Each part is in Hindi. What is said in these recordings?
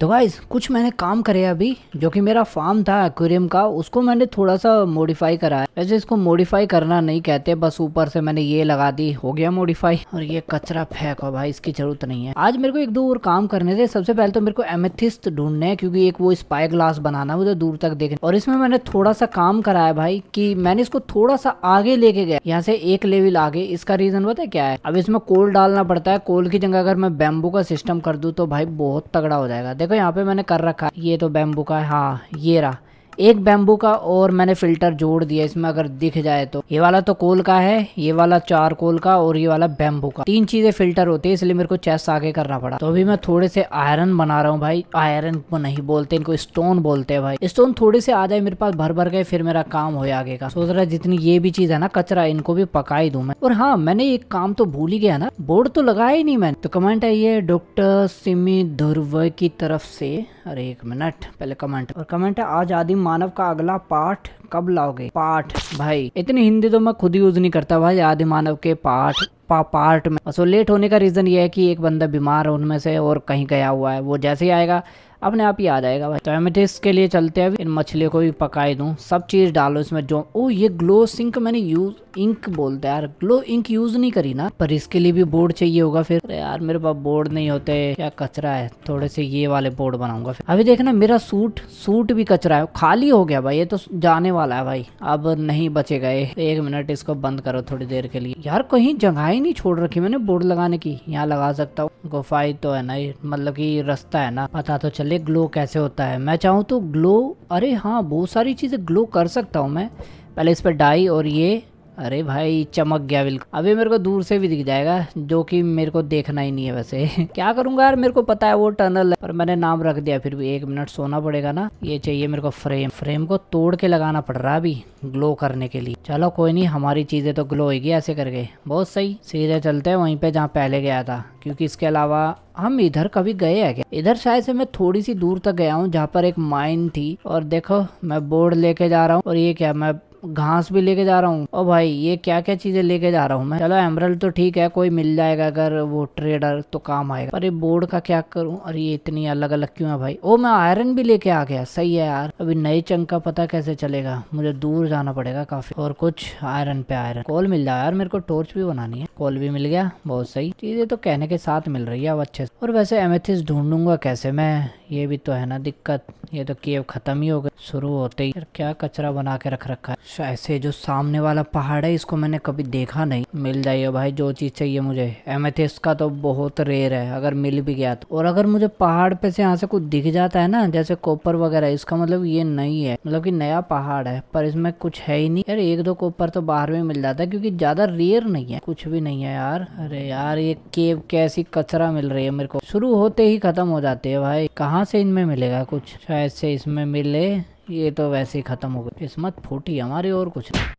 तो गाइज़ कुछ मैंने काम करे अभी जो कि मेरा फार्म था एक्वेरियम का उसको मैंने थोड़ा सा मॉडिफाई करा है वैसे इसको मॉडिफाई करना नहीं कहते बस ऊपर से मैंने ये लगा दी हो गया मॉडिफाई और ये कचरा फेंको भाई इसकी ज़रूरत नहीं है आज मेरे को एक दो और काम करने थे सबसे पहले तो मेरे को एमेथिस्ट ढूंढने हैं क्योंकि एक वो स्पाई ग्लास बनाना मुझे तो दूर तक देखने और इसमें मैंने थोड़ा सा काम कराया भाई कि मैंने इसको थोड़ा सा आगे लेके गया यहाँ से एक लेवल आगे इसका रीज़न पता क्या है अब इसमें कोल डालना पड़ता है कोल की जगह अगर मैं बेम्बू का सिस्टम कर दू तो भाई बहुत तगड़ा हो जाएगा देखो यहाँ पे मैंने कर रखा है ये तो बेम्बू का है हाँ ये रहा एक बैम्बू का और मैंने फिल्टर जोड़ दिया इसमें अगर दिख जाए तो ये वाला तो कोल का है ये वाला चार कोल का और ये वाला बैम्बू का तीन चीजें फिल्टर होती है इसलिए मेरे को चेस्ट आगे करना पड़ा तो अभी मैं थोड़े से आयरन बना रहा हूँ भाई आयरन को नहीं बोलते इनको स्टोन बोलते है भाई स्टोन थोड़े से आ जाए मेरे पास भर भर गए फिर मेरा काम हो आगे का सोच रहा जितनी ये भी चीज है ना कचरा इनको भी पका ही दू मैं और हाँ मैंने एक काम तो भूल ही गया ना बोर्ड तो लगाया ही नहीं मैंने तो कमेंट आई है डॉक्टर सिमी धुरव की तरफ से और एक मिनट पहले कमेंट और कमेंट है आज आदि मानव का अगला पाठ कब लाओगे पाठ भाई इतनी हिंदी तो मैं खुद यूज नहीं करता भाई आदि मानव के पाठ पा, पार्ट में सो लेट होने का रीज़न ये है कि एक बंदा बीमार है उनमें से और कहीं गया हुआ है वो जैसे ही आएगा अपने आप ही आ जाएगा भाई तो एमेटिस के लिए चलते हैं अभी इन मछलियों को भी पकाए दूँ सब चीज़ डालो इसमें जो ओ ये ग्लो सिंक मैंने यूज इंक बोलते हैं यार ग्लो इंक यूज नहीं करी ना पर इसके लिए भी बोर्ड चाहिए होगा फिर अरे यार मेरे पास बोर्ड नहीं होते क्या कचरा है थोड़े से ये वाले बोर्ड बनाऊंगा फिर अभी देखना मेरा सूट सूट भी कचरा है खाली हो गया भाई ये तो जाने वाला है भाई अब नहीं बचे गए एक मिनट इसको बंद करो थोड़ी देर के लिए यार कहीं जगह ही नहीं छोड़ रखी मैंने बोर्ड लगाने की यहाँ लगा सकता हूँ गुफाई तो है ना मतलब कि रास्ता है ना पता तो चले ग्लो कैसे होता है मैं चाहूँ तो ग्लो अरे हाँ बहुत सारी चीज़ें ग्लो कर सकता हूँ मैं पहले इस पर डाई और ये अरे भाई चमक गया बिल्कुल अभी मेरे को दूर से भी दिख जाएगा जो कि मेरे को देखना ही नहीं है वैसे क्या करूंगा यार मेरे को पता है वो टनल है पर मैंने नाम रख दिया फिर भी एक मिनट सोना पड़ेगा ना ये चाहिए मेरे को फ्रेम फ्रेम को तोड़ के लगाना पड़ रहा अभी ग्लो करने के लिए चलो कोई नहीं हमारी चीज़ें तो ग्लो होगी ऐसे करके बहुत सही सीधे चलते हैं वहीं पे जहाँ पहले गया था क्योंकि इसके अलावा हम इधर कभी गए हैं क्या इधर शायद से मैं थोड़ी सी दूर तक गया हूँ जहाँ पर एक माइन थी और देखो मैं बोर्ड लेके जा रहा हूँ और ये क्या मैं घास भी लेके जा रहा हूँ और भाई ये क्या क्या चीजें लेके जा रहा हूँ मैं चलो एमरल तो ठीक है कोई मिल जाएगा अगर वो ट्रेडर तो काम आएगा अरे बोर्ड का क्या करूँ अरे ये इतनी अलग अलग क्यों है भाई ओ मैं आयरन भी लेके आ गया सही है यार अभी नए चंग का पता कैसे चलेगा मुझे दूर जाना पड़ेगा काफी और कुछ आयरन पे आयरन कॉल मिल जाए यार मेरे को टोर्च भी बनानी है कॉल भी मिल गया बहुत सही चीजें तो कहने के साथ मिल रही है अब अच्छे से और वैसे एमेथिस ढूंढूंगा कैसे मैं ये भी तो है ना दिक्कत ये तो केव ख़त्म ही हो गई शुरू होते ही क्या कचरा बना के रख रखा है ऐसे जो सामने वाला पहाड़ है इसको मैंने कभी देखा नहीं मिल जाइए भाई जो चीज़ चाहिए मुझे एमेथिस का तो बहुत रेयर है अगर मिल भी गया तो और अगर मुझे पहाड़ पे से यहाँ से कुछ दिख जाता है ना जैसे कोपर वगैरह इसका मतलब ये नहीं है मतलब की नया पहाड़ है पर इसमें कुछ है ही नहीं यार एक दो कोपर तो बाहर में मिल जाता है क्योंकि ज़्यादा रेयर नहीं है कुछ भी नहीं है यार अरे यार ये केव कैसी कचरा मिल रही है मेरे को शुरू होते ही खत्म हो जाते है भाई कहाँ कहाँ से इनमें मिलेगा कुछ शायद से इसमें मिले ये तो वैसे ही ख़त्म हो गई किस्मत फूटी हमारी और कुछ नहीं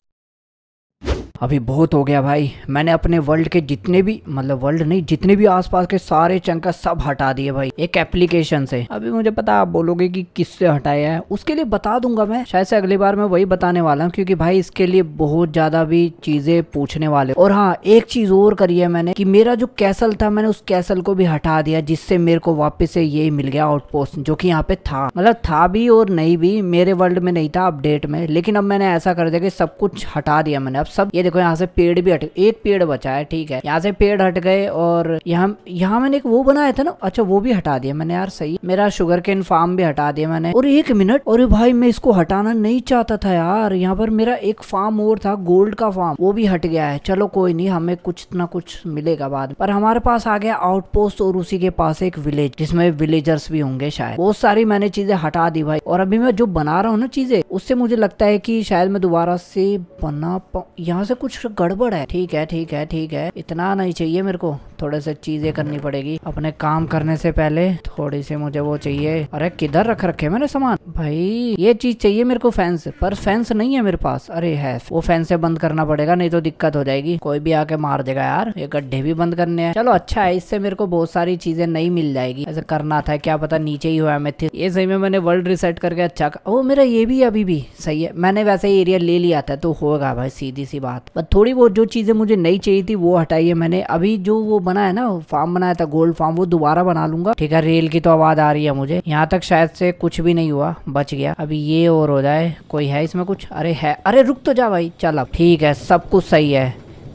अभी बहुत हो गया भाई मैंने अपने वर्ल्ड के जितने भी मतलब वर्ल्ड नहीं जितने भी आसपास के सारे चंका सब हटा दिए भाई एक एप्लीकेशन से अभी मुझे पता आप बोलोगे कि किससे हटाया है उसके लिए बता दूंगा मैं शायद से अगली बार मैं वही बताने वाला हूँ क्योंकि भाई इसके लिए बहुत ज्यादा भी चीजें पूछने वाले और हाँ एक चीज और करी है मैंने की मेरा जो कैसल था मैंने उस कैसल को भी हटा दिया जिससे मेरे को वापिस से यही मिल गया आउटपोस्ट जो की यहाँ पे था मतलब था भी और नहीं भी मेरे वर्ल्ड में नहीं था अपडेट में लेकिन अब मैंने ऐसा कर दिया कि सब कुछ हटा दिया मैंने अब सब ये देखो यहाँ से पेड़ भी हट एक पेड़ बचा है ठीक है यहाँ से पेड़ हट गए और यहाँ यहाँ मैंने एक वो बनाया था ना अच्छा वो भी हटा दिया मैंने यार सही मेरा शुगर केन फार्म भी हटा दिया मैंने और एक मिनट और भाई मैं इसको हटाना नहीं चाहता था यार यहाँ पर मेरा एक फार्म और था गोल्ड का फार्म वो भी हट गया है चलो कोई नहीं हमें कुछ ना कुछ मिलेगा बाद पर हमारे पास आ गया आउटपोस्ट और उसी के पास एक विलेज जिसमे विलेजर्स भी होंगे शायद बहुत सारी मैंने चीजें हटा दी भाई और अभी मैं जो बना रहा हूँ ना चीजें उससे मुझे लगता है की शायद मैं दोबारा से बना पाऊ यहाँ से कुछ गड़बड़ है ठीक है ठीक है ठीक है इतना नहीं चाहिए मेरे को थोड़े से चीजें करनी पड़ेगी अपने काम करने से पहले थोड़ी सी मुझे वो चाहिए अरे किधर रख रखे मैंने सामान भाई ये चीज चाहिए मेरे को फैंस पर फैंस नहीं है मेरे पास अरे है वो फैंस से बंद करना पड़ेगा नहीं तो दिक्कत हो जाएगी कोई भी आके मार देगा यार ये गड्ढे भी बंद करने हैं चलो अच्छा है इससे मेरे को बहुत सारी चीजें नहीं मिल जाएगी ऐसा करना था क्या पता नीचे ही हुआ मैं ये सही में मैंने वर्ल्ड रिसेट करके अच्छा ओ मेरा ये भी अभी भी सही है मैंने वैसे ही एरिया ले लिया था तो होगा भाई सीधी सी बात बट थोड़ी बहुत जो चीज़ें मुझे नहीं चाहिए थी वो हटाई है मैंने अभी जो वो बना है ना फार्म बनाया था गोल्ड फार्म वो दोबारा बना लूंगा ठीक है रेल की तो आवाज़ आ रही है मुझे यहाँ तक शायद से कुछ भी नहीं हुआ बच गया अभी ये और हो जाए कोई है इसमें कुछ अरे है अरे रुक तो जा भाई चल अब ठीक है सब कुछ सही है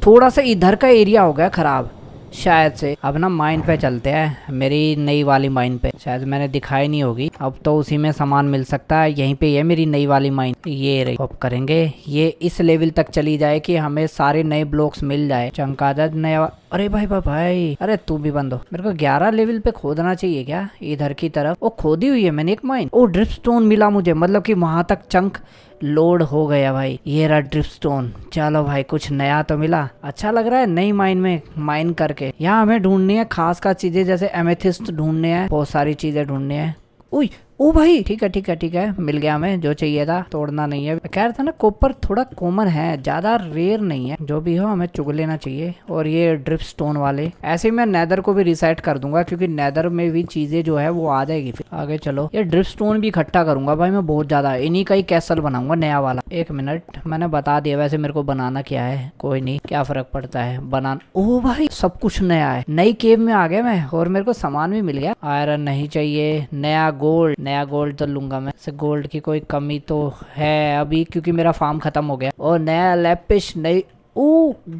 थोड़ा सा इधर का एरिया हो गया ख़राब शायद से अब ना माइन पे चलते हैं मेरी नई वाली माइन पे शायद मैंने दिखाई नहीं होगी अब तो उसी में सामान मिल सकता है यहीं पे ये मेरी नई वाली माइन ये रही अब करेंगे ये इस लेवल तक चली जाए कि हमें सारे नए ब्लॉक्स मिल जाए चमकादत नया अरे भाई भाई भाई अरे तू भी बंद हो मेरे को ग्यारह लेवल पे खोदना चाहिए क्या इधर की तरफ वो खोदी हुई है मैंने एक माइन ओ ड्रिप स्टोन मिला मुझे मतलब कि वहां तक चंक लोड हो गया भाई ये रहा ड्रिप स्टोन चलो भाई कुछ नया तो मिला अच्छा लग रहा है नई माइन में माइन करके यहाँ हमें ढूंढनी है खास खास चीजें जैसे एमेथिस्ट ढूंढने हैं बहुत सारी चीजें ढूंढनी है उई ओ भाई ठीक है ठीक है ठीक है मिल गया हमें जो चाहिए था तोड़ना नहीं है कह रहा था ना कॉपर थोड़ा कॉमन है ज़्यादा रेयर नहीं है जो भी हो हमें चुग लेना चाहिए और ये ड्रिप स्टोन वाले ऐसे ही मैं नैदर को भी रिसेट कर दूंगा क्योंकि नैदर में भी चीज़ें जो है वो आ जाएगी फिर आगे चलो ये ड्रिप स्टोन भी इकट्ठा करूंगा भाई मैं बहुत ज़्यादा इन्हीं का ही कैसल बनाऊंगा नया वाला एक मिनट मैंने बता दिया वैसे मेरे को बनाना क्या है कोई नहीं क्या फ़र्क पड़ता है बनाना ओ भाई सब कुछ नया है नई केव में आ गया मैं और मेरे को सामान भी मिल गया आयरन नहीं चाहिए नया गोल्ड नया गोल्ड तो लूंगा मैं से गोल्ड की कोई कमी तो है अभी क्योंकि मेरा फार्म ख़त्म हो गया और नया लेपिश नई ओ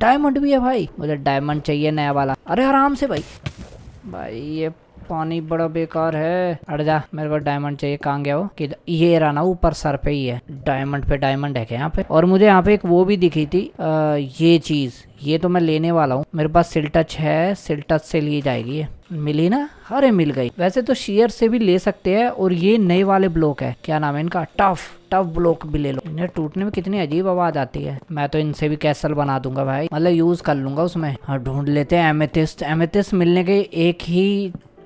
डायमंड भी है भाई मुझे डायमंड चाहिए नया वाला अरे आराम से भाई भाई ये पानी बड़ा बेकार है अड़ जा मेरे को डायमंड चाहिए कहाँ गया वो कि ये रहा ना ऊपर सर पे ही है डायमंड पे डायमंड है क्या यहाँ पे और मुझे यहाँ पे एक वो भी दिखी थी आ, ये चीज ये तो मैं लेने वाला हूँ मेरे पास सिल्टच है सिल्टच से ली जाएगी मिली ना अरे मिल गई वैसे तो शेयर से भी ले सकते हैं और ये नए वाले ब्लॉक है क्या नाम है इनका टफ टफ ब्लॉक भी ले लो इन्हें टूटने में कितनी अजीब आवाज आती है मैं तो इनसे भी कैसल बना दूंगा भाई मतलब यूज कर लूंगा उसमें हाँ ढूंढ लेते हैं एमेथिस्ट एमेथिस्ट मिलने के एक ही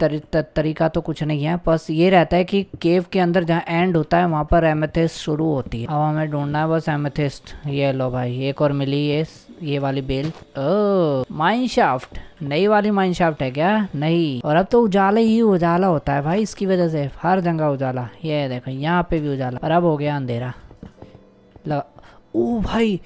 तर, तर, तरीका तो कुछ नहीं है बस ये रहता है कि केव के अंदर जहाँ एंड होता है वहाँ पर एमेथिस्ट शुरू होती है अब हमें ढूंढना है बस एमेथिस्ट ये लो भाई एक और मिली ये ये वाली बेल ओ माइनशाफ्ट नई वाली माइनशाफ्ट है क्या नहीं और अब तो उजाला ही उजाला होता है भाई इसकी वजह से हर जगह उजाला ये देखो यहाँ पे भी उजाला और अब हो गया अंधेरा लगा ओ भाई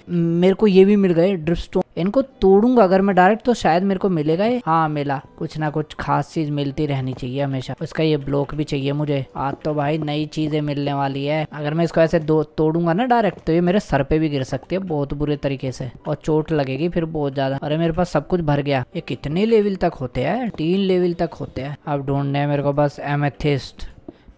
मेरे को ये भी मिल गए ड्रिप इनको तोड़ूंगा अगर मैं डायरेक्ट तो शायद मेरे को मिलेगा ये हाँ मिला कुछ ना कुछ खास चीज मिलती रहनी चाहिए हमेशा उसका ये ब्लॉक भी चाहिए मुझे आज तो भाई नई चीजें मिलने वाली है अगर मैं इसको ऐसे दो तोड़ूंगा ना डायरेक्ट तो ये मेरे सर पे भी गिर सकती है बहुत बुरे तरीके से और चोट लगेगी फिर बहुत ज्यादा अरे मेरे पास सब कुछ भर गया ये कितने लेवल तक होते हैं तीन लेवल तक होते हैं अब ढूंढने मेरे को बस एमेथिस्ट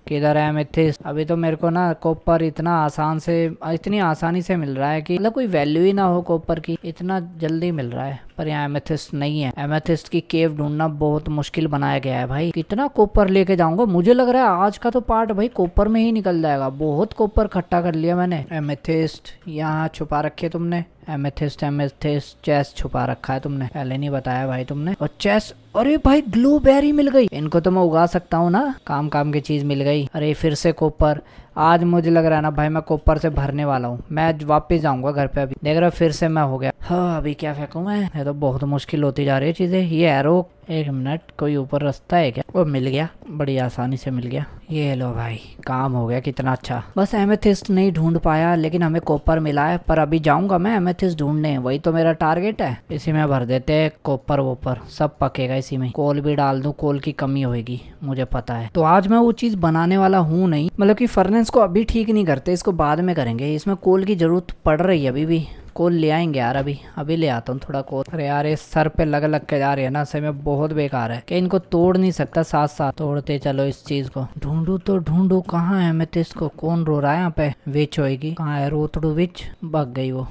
किधर है मिथिस अभी तो मेरे को ना कॉपर इतना आसान से इतनी आसानी से मिल रहा है कि मतलब कोई वैल्यू ही ना हो कॉपर की इतना जल्दी मिल रहा है पर यहाँ एमेथिस्ट नहीं है एमेथिस्ट की केव ढूंढना बहुत मुश्किल बनाया गया है भाई कितना कोपर लेके जाऊंगा मुझे लग रहा है आज का तो पार्ट भाई कोपर में ही निकल जाएगा बहुत कोपर इकट्ठा कर लिया मैंने एमेथिस्ट यहाँ छुपा रखे तुमने एमेथिस्ट एमेथिस्ट चेस छुपा रखा है तुमने पहले नहीं बताया भाई तुमने और चेस अरे भाई ग्लू बेरी मिल गई इनको तो मैं उगा सकता हूँ ना काम काम की चीज मिल गई अरे फिर से कोपर आज मुझे लग रहा है ना भाई मैं कोपर से भरने वाला हूँ मैं वापस जाऊंगा घर पे अभी देख रहा फिर से मैं हो गया हाँ अभी क्या फेंकू मैं ये तो बहुत मुश्किल होती जा रही है चीजें ये एरो एक मिनट कोई ऊपर रास्ता है क्या वो मिल गया बड़ी आसानी से मिल गया ये लो भाई काम हो गया कितना अच्छा बस एमेथिस्ट नहीं ढूंढ पाया लेकिन हमें कोपर मिला है पर अभी जाऊंगा मैं एमेथिस्ट ढूंढने वही तो मेरा टारगेट है इसी में भर देते हैं कोपर वोपर सब पकेगा इसी में कोल भी डाल दू कोल की कमी होगी मुझे पता है तो आज मैं वो चीज़ बनाने वाला हूँ नहीं मतलब की फर्नेस को अभी ठीक नहीं करते इसको बाद में करेंगे इसमें कोल की ज़रूरत पड़ रही है अभी भी कोल ले आएंगे यार अभी अभी ले आता हूँ थोड़ा कोल अरे यार ये सर पे लग लग के जा रही है ना समय में बहुत बेकार है कि इनको तोड़ नहीं सकता साथ साथ तोड़ते चलो इस चीज को ढूंढू तो ढूंढू कहाँ है मैं इसको कौन रो रहा है यहाँ पे विच होगी कहाँ है रोतड़ू विच भग गई वो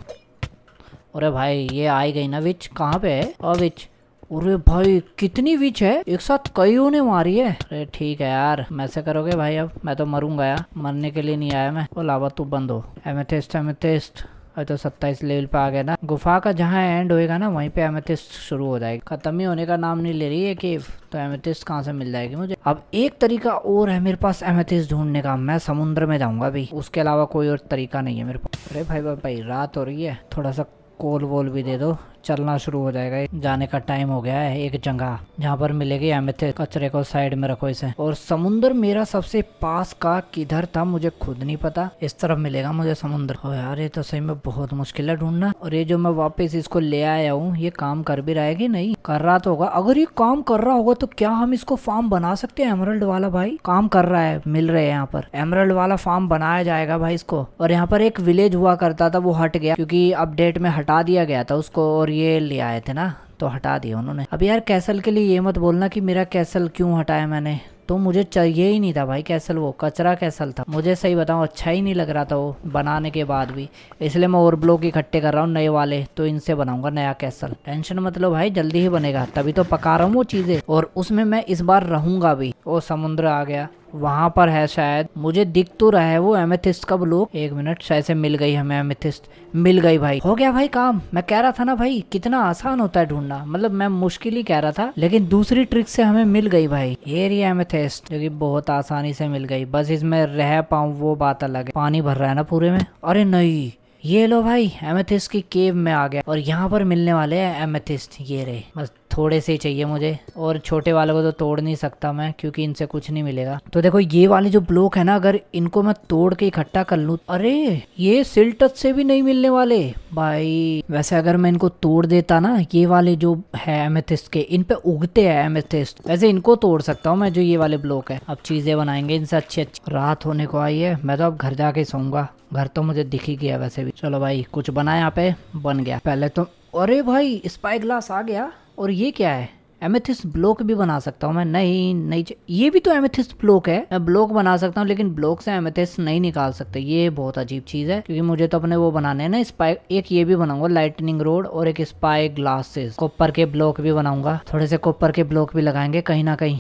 अरे भाई ये आई गई ना विच कहाँ पे है और विच अरे भाई कितनी विच है एक साथ कई ने मारी है अरे ठीक है यार मैसे करोगे भाई अब मैं तो मरूंगा यार मरने के लिए नहीं आया मैं बोलावा लावा तू बंद हो एमेथिस्ट एमेथिस्ट तो सत्ताईस लेवल पे आ गया ना गुफा का जहाँ एंड होएगा ना वहीं पे एमेथिस्ट शुरू हो जाएगी खत्म ही होने का नाम नहीं ले रही है कि तो एमेथिस्ट कहाँ से मिल जाएगी मुझे अब एक तरीका और है मेरे पास एमेथिस्ट ढूंढने का मैं समुद्र में जाऊंगा भाई उसके अलावा कोई और तरीका नहीं है मेरे पास अरे भाई भाई, भाई रात हो रही है थोड़ा सा कोल वोल भी दे दो चलना शुरू हो जाएगा जाने का टाइम हो गया है एक जगह जहाँ पर मिलेगी अमित कचरे को साइड में रखो इसे और समुन्द्र मेरा सबसे पास का किधर था मुझे खुद नहीं पता इस तरफ मिलेगा मुझे समुन्द्र हो यार ये तो सही में बहुत मुश्किल है ढूंढना और ये जो मैं वापस इसको ले आया हूँ ये काम कर भी रहा है नहीं कर रहा तो होगा अगर ये काम कर रहा होगा तो क्या हम इसको फार्म बना सकते हैं एमरल्ड वाला भाई काम कर रहा है मिल रहे हैं यहाँ पर एमरल्ड वाला फार्म बनाया जाएगा भाई इसको और यहाँ पर एक विलेज हुआ करता था वो हट गया क्योंकि अपडेट में हटा दिया गया था उसको और ये ले आए थे ना तो हटा दिया उन्होंने अब यार कैसल के लिए ये मत बोलना कि मेरा कैसल क्यों हटाया मैंने तो मुझे चाहिए ही नहीं था भाई कैसल वो कचरा कैसल था मुझे सही बताऊँ अच्छा ही नहीं लग रहा था वो बनाने के बाद भी इसलिए मैं और ब्लॉक इकट्ठे कर रहा हूँ नए वाले तो इनसे बनाऊंगा नया कैसल टेंशन मत लो भाई जल्दी ही बनेगा तभी तो पका रहा हूँ वो चीज़ें और उसमें मैं इस बार रहूँगा भी वो समुद्र आ गया वहाँ पर है शायद मुझे दिख तो रहा है वो एमेथिस्ट का ब्लू एक मिनट शायद से मिल गई हमें एमेथिस्ट मिल गई भाई हो गया भाई काम मैं कह रहा था ना भाई कितना आसान होता है ढूंढना मतलब मैं मुश्किल ही कह रहा था लेकिन दूसरी ट्रिक से हमें मिल गई भाई ये रही एमेथिस्ट जो कि बहुत आसानी से मिल गई बस इसमें रह पाऊँ वो बात अलग है पानी भर रहा है ना पूरे में अरे नहीं ये लो भाई एमेथिस्ट की केव में आ गया और यहाँ पर मिलने वाले हैं एमेथिस्ट ये रहे बस थोड़े से चाहिए मुझे और छोटे वाले को तो तोड़ नहीं सकता मैं क्योंकि इनसे कुछ नहीं मिलेगा तो देखो ये वाले जो ब्लॉक है ना अगर इनको मैं तोड़ के इकट्ठा कर लूँ अरे ये सिल्टत से भी नहीं मिलने वाले भाई वैसे अगर मैं इनको तोड़ देता ना ये वाले जो है एमेथिस्ट के इन पे उगते हैं एमेथिस्ट वैसे इनको तोड़ सकता हूँ मैं जो ये वाले ब्लॉक है अब चीज़ें बनाएंगे इनसे अच्छी अच्छी रात होने को आई है मैं तो अब घर जाके सोऊंगा घर तो मुझे दिख ही गया वैसे भी चलो भाई कुछ बनाया यहाँ पे बन गया पहले तो अरे भाई स्पाई ग्लास आ गया और ये क्या है एमेथिस ब्लॉक भी बना सकता हूँ मैं नहीं नहीं ये भी तो एमेथिस ब्लॉक है मैं ब्लॉक बना सकता हूँ लेकिन ब्लॉक से एमेथिस नहीं निकाल सकते ये बहुत अजीब चीज़ है क्योंकि मुझे तो अपने वो बनाने हैं ना स्पाइक एक ये भी बनाऊंगा लाइटनिंग रोड और एक स्पाई ग्लासेस कॉपर के ब्लॉक भी बनाऊंगा थोड़े से कॉपर के ब्लॉक भी लगाएंगे कहीं ना कहीं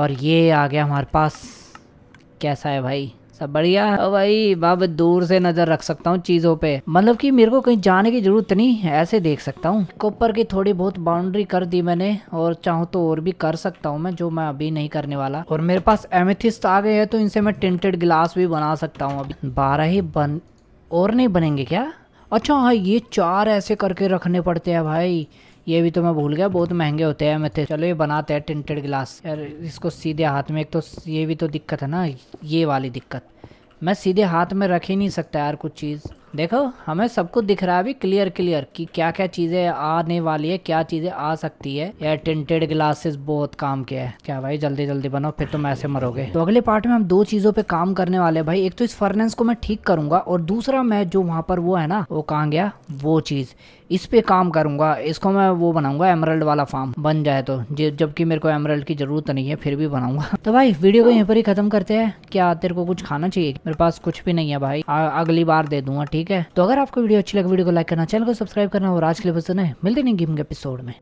और ये आ गया हमारे पास कैसा है भाई सब बढ़िया है भाई मैं दूर से नजर रख सकता हूँ चीजों पे मतलब कि मेरे को कहीं जाने की जरूरत नहीं है ऐसे देख सकता हूँ कोपर की थोड़ी बहुत बाउंड्री कर दी मैंने और चाहूँ तो और भी कर सकता हूँ मैं जो मैं अभी नहीं करने वाला और मेरे पास एमिथिस्ट आ गए हैं तो इनसे मैं टिंटेड गिलास भी बना सकता हूँ अभी बारह ही बन और नहीं बनेंगे क्या अच्छा हाँ ये चार ऐसे करके रखने पड़ते हैं भाई ये भी तो मैं भूल गया बहुत महंगे होते हैं मेथे तो चलो ये बनाते हैं टिंटेड ग्लास यार इसको सीधे हाथ में एक तो ये भी तो दिक्कत है ना ये वाली दिक्कत मैं सीधे हाथ में रख ही नहीं सकता यार कुछ चीज़ देखो हमें सब कुछ दिख रहा है अभी क्लियर क्लियर कि क्या क्या चीज़ें आने वाली है क्या चीज़ें आ सकती है या टेंटेड ग्लासेस बहुत काम के है क्या भाई जल्दी जल्दी बनाओ फिर तुम ऐसे मरोगे तो अगले पार्ट में हम दो चीज़ों पे काम करने वाले भाई एक तो इस फर्नेस को मैं ठीक करूंगा और दूसरा मैं जो वहाँ पर वो है ना वो कहाँ गया वो चीज़ इस पे काम करूंगा इसको मैं वो बनाऊंगा एमरल्ड वाला फार्म बन जाए तो जबकि मेरे को एमरल्ड की जरूरत नहीं है फिर भी बनाऊंगा तो भाई वीडियो को यहीं पर ही खत्म करते हैं क्या तेरे को कुछ खाना चाहिए मेरे पास कुछ भी नहीं है भाई अगली बार दे दूंगा ठीक है तो अगर आपको वीडियो अच्छी लगे वीडियो को लाइक करना चैनल को सब्सक्राइब करना और आज के लिए बस है मिलते नहीं गेम के एपिसोड में